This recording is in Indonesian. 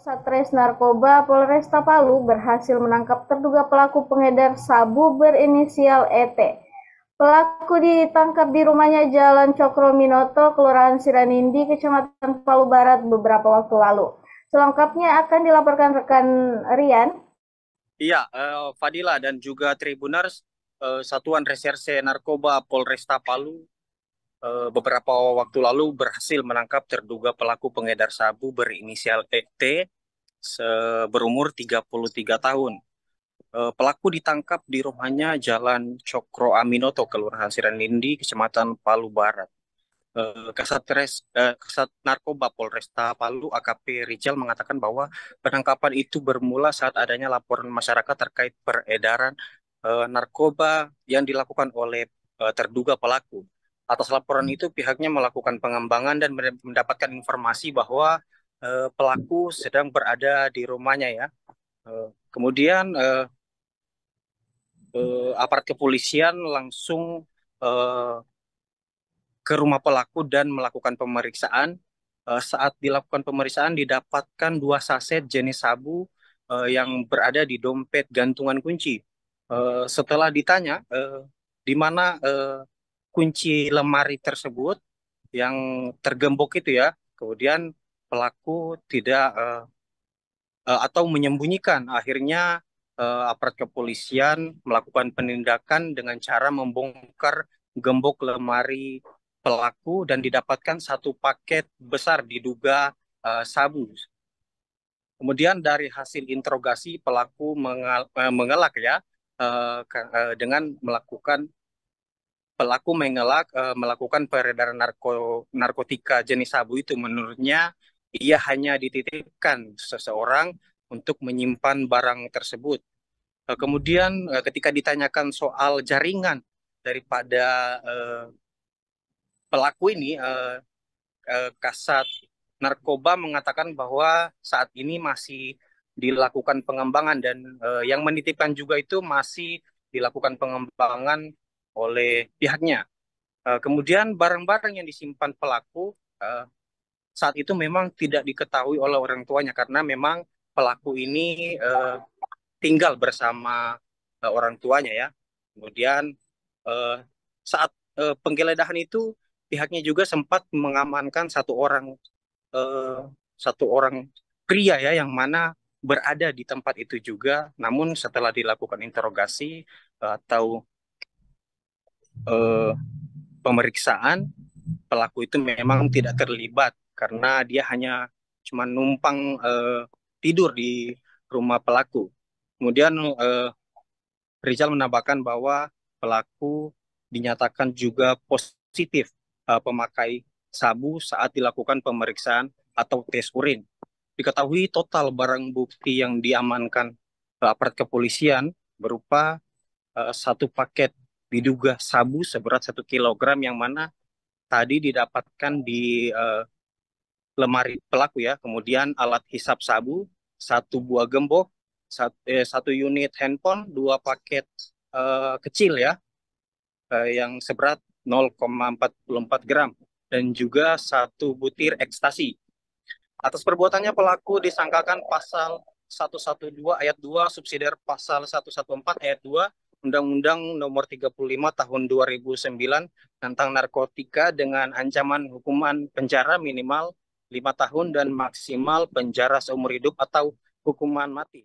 Satres Narkoba Polresta Palu berhasil menangkap terduga pelaku pengedar sabu berinisial ET. Pelaku ditangkap di rumahnya Jalan Cokro Minoto, Kelurahan Siranindi, Kecamatan Palu Barat beberapa waktu lalu. Selengkapnya akan dilaporkan rekan Rian. Iya, eh, Fadila dan juga Tribuners eh, Satuan Reserse Narkoba Polresta Palu Eh, beberapa waktu lalu berhasil menangkap terduga pelaku pengedar sabu berinisial ET berumur 33 tahun. Eh, pelaku ditangkap di rumahnya Jalan Cokro Aminoto, Kelurahan Siranindi, Kecamatan Palu Barat. Eh, Kasat, Res, Kasat Narkoba Polresta Palu AKP Rijal mengatakan bahwa penangkapan itu bermula saat adanya laporan masyarakat terkait peredaran narkoba yang dilakukan oleh terduga pelaku. Atas laporan itu pihaknya melakukan pengembangan dan mendapatkan informasi bahwa eh, pelaku sedang berada di rumahnya ya. Eh, kemudian eh, eh, aparat kepolisian langsung eh, ke rumah pelaku dan melakukan pemeriksaan. Eh, saat dilakukan pemeriksaan didapatkan dua saset jenis sabu eh, yang berada di dompet gantungan kunci. Uh, setelah ditanya uh, di mana uh, kunci lemari tersebut yang tergembok itu ya. Kemudian pelaku tidak uh, uh, atau menyembunyikan. Akhirnya uh, aparat kepolisian melakukan penindakan dengan cara membongkar gembok lemari pelaku dan didapatkan satu paket besar diduga uh, sabu. Kemudian dari hasil interogasi pelaku mengal mengelak ya uh, uh, dengan melakukan pelaku mengelak e, melakukan peredaran narko, narkotika jenis sabu itu menurutnya ia hanya dititipkan seseorang untuk menyimpan barang tersebut. E, kemudian e, ketika ditanyakan soal jaringan daripada e, pelaku ini e, e, kasat narkoba mengatakan bahwa saat ini masih dilakukan pengembangan dan e, yang menitipkan juga itu masih dilakukan pengembangan oleh pihaknya. Eh, kemudian barang-barang yang disimpan pelaku eh, saat itu memang tidak diketahui oleh orang tuanya karena memang pelaku ini eh, tinggal bersama orang tuanya ya. Kemudian saat penggeledahan itu pihaknya juga sempat mengamankan satu orang satu orang pria ya yang mana berada di tempat itu juga. Namun setelah dilakukan interogasi atau eh, pemeriksaan pelaku itu memang tidak terlibat karena dia hanya cuma numpang eh, tidur di rumah pelaku. Kemudian eh, Rizal menambahkan bahwa pelaku dinyatakan juga positif eh, pemakai sabu saat dilakukan pemeriksaan atau tes urin. Diketahui total barang bukti yang diamankan eh, aparat kepolisian berupa uh, satu paket diduga sabu seberat 1 kg yang mana tadi didapatkan di uh, lemari pelaku ya. Kemudian alat hisap sabu, satu buah gembok, satu, eh, satu unit handphone, dua paket uh, kecil ya uh, yang seberat 0,44 gram dan juga satu butir ekstasi. Atas perbuatannya pelaku disangkakan pasal 112 ayat 2 subsidiar pasal 114 ayat 2 Undang-Undang Nomor 35 Tahun 2009 tentang Narkotika dengan ancaman hukuman penjara minimal 5 tahun dan maksimal penjara seumur hidup atau hukuman mati.